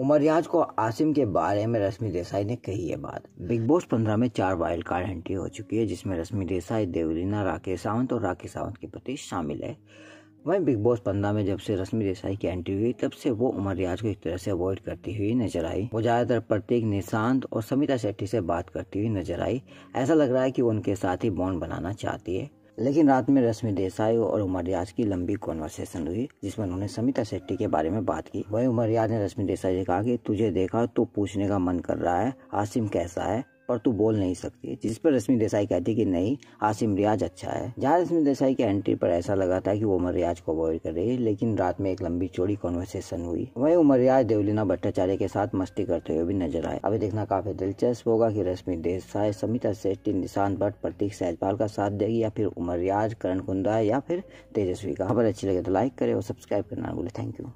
उमर रियाज को आसिम के बारे में रश्मि देसाई ने कही है बात बिग बॉस पंद्रह में चार वाइल्ड कार्ड एंट्री हो चुकी है जिसमें रश्मि देसाई देवरीना राकेश सावंत और राकेश सावंत के पति शामिल है वहीं बिग बॉस पंद्रह में जब से रश्मि देसाई की एंट्री हुई तब से वो उमर रियाज को एक तरह से अवॉइड करती हुई नजर आई वो ज्यादातर प्रतीक निशांत और समिता शेट्टी से बात करती हुई नजर आई ऐसा लग रहा है कि वो उनके साथ ही बॉन्ड बनाना चाहती है लेकिन रात में रश्मि देसाई और उमर रियाज की लंबी कॉन्वर्सेशन हुई जिसमें उन्होंने समिता शेट्टी के बारे में बात की वही उमर रियाज ने रश्मि देसाई से कहा कि तुझे देखा तो पूछने का मन कर रहा है आसिम कैसा है पर तू बोल नहीं सकती जिस पर रश्मि देसाई कहती कि नहीं आसिम रियाज अच्छा है जहाँ रश्मि देसाई के एंट्री पर ऐसा लगा था कि वो उमर रियाज को अवॉइड कर रही है लेकिन रात में एक लंबी चोरी कॉन्वर्सेशन हुई वही उमर रियाज देवलीना भट्टाचार्य के साथ मस्ती करते हुए भी नजर आए अभी देखना काफी दिलचस्प होगा की रश्मि देसाई समिता शेट्टी निशान भट्ट प्रतीक सहजपाल का साथ देगी या फिर उमर रियाज करण कुंदा या फिर तेजस्वी का खबर अच्छी लगे तो लाइक करे और सब्सक्राइब करना बोले थैंक यू